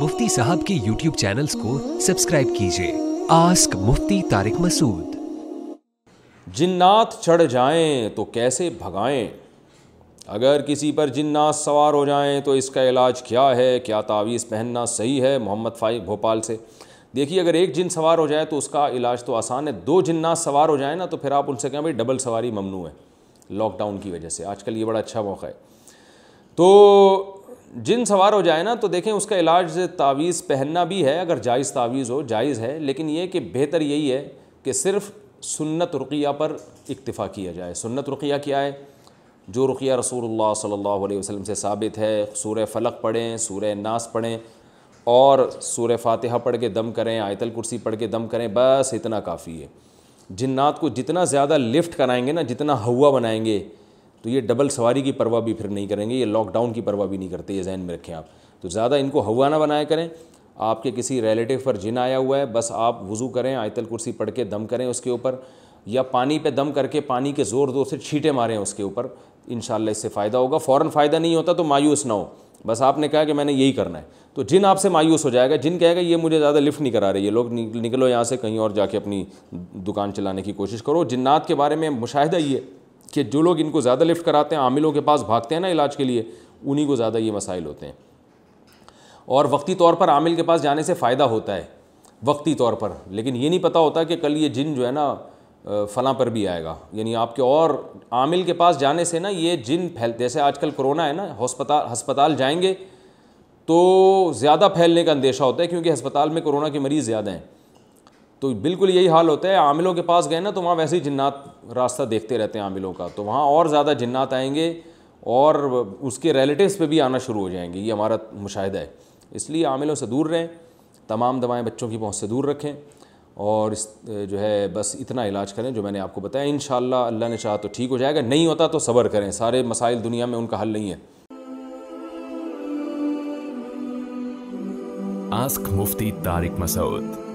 मुफ्ती साहब के YouTube channels को सब्सक्राइब कीजिए आस्क मुफ्ती तारिक मसूद जिन्नात चढ़ जाएं तो कैसे भगाएं अगर किसी पर जिन्नात सवार हो जाएं तो इसका इलाज क्या है क्या तावीज़ पहनना सही है मोहम्मद फ़ाइक भोपाल से देखिए अगर एक जिन सवार हो जाए तो उसका इलाज तो आसान है दो जिन्नात सवार हो जाए ना तो फिर आप उनसे कहें भाई डबल सवारी ममनू है लॉकडाउन की वजह से आजकल ये बड़ा अच्छा मौका है तो जिन सवार हो जाए ना तो देखें उसका इलाज तावीज़ पहनना भी है अगर जायज़ तावीज़ हो जायज़ है लेकिन ये कि बेहतर यही है कि सिर्फ़ सुन्नत रुकिया पर इक्तफ़ा किया जाए सुन्नत रुकिया क्या है जो रुकिया रसूल सल्ह अलैहि वसल्लम से साबित है सूर फ़लक पढ़ें सूर नास पढ़ें और सूर्य फ़ातहा पढ़ के दम करें आयतल कुर्सी पढ़ के दम करें बस इतना काफ़ी है जिन्नात को जितना ज़्यादा लिफ्ट कराएंगे ना जितना हवा बनाएँगे तो ये डबल सवारी की परवाह भी फिर नहीं करेंगे ये लॉकडाउन की परवाह भी नहीं करते ये जहन में रखें आप तो ज़्यादा इनको हवा ना बनाया करें आपके किसी रिलेटिव पर जिन आया हुआ है बस आप वज़ू करें आयतल कुर्सी पढ़ के दम करें उसके ऊपर या पानी पे दम करके पानी के ज़ोर ज़ोर से छीटे मारें उसके ऊपर इन इससे फ़ायदा होगा फ़ौर फ़ायदा नहीं होता तो मायूस ना हो बस आपने कहा कि मैंने यही करना है तो जिन आपसे मायूस हो जाएगा जिन कहेगा ये मुझे ज़्यादा लिफ्ट नहीं करा रहे ये लोग निकलो यहाँ से कहीं और जाके अपनी दुकान चलाने की कोशिश करो जिन्नात के बारे में ही ये कि जो लोग इनको ज़्यादा लिफ्ट कराते हैं आमिलों के पास भागते हैं ना इलाज के लिए उन्हीं को ज़्यादा ये मसाइल होते हैं और वक्ती तौर पर आमिल के पास जाने से फ़ायदा होता है वक्ती तौर पर लेकिन ये नहीं पता होता कि कल ये जिन जो है ना फलां पर भी आएगा यानी आपके और आमिल के पास जाने से ना ये जिन फैल जैसे आजकल कोरोना है ना हस्पताल हस्पताल जाएंगे तो ज़्यादा फैलने का अंदेशा होता है क्योंकि हस्पताल में कोरोना के मरीज़ ज़्यादा हैं तो बिल्कुल यही हाल होता है आमिलों के पास गए ना तो वहाँ वैसे ही जिन्नात रास्ता देखते रहते हैं आमिलों का तो वहाँ और ज़्यादा जिन्नात आएंगे और उसके रिलेटिव्स पे भी आना शुरू हो जाएंगे ये हमारा मुशाह है इसलिए आमिलों से दूर रहें तमाम दवाएं बच्चों की पहुँच से दूर रखें और इस जो है बस इतना इलाज करें जो मैंने आपको बताया इन अल्लाह ने चाह तो ठीक हो जाएगा नहीं होता तो सब्र करें सारे मसाइल दुनिया में उनका हल नहीं है आस्क मुफ्ती तारिक मसूद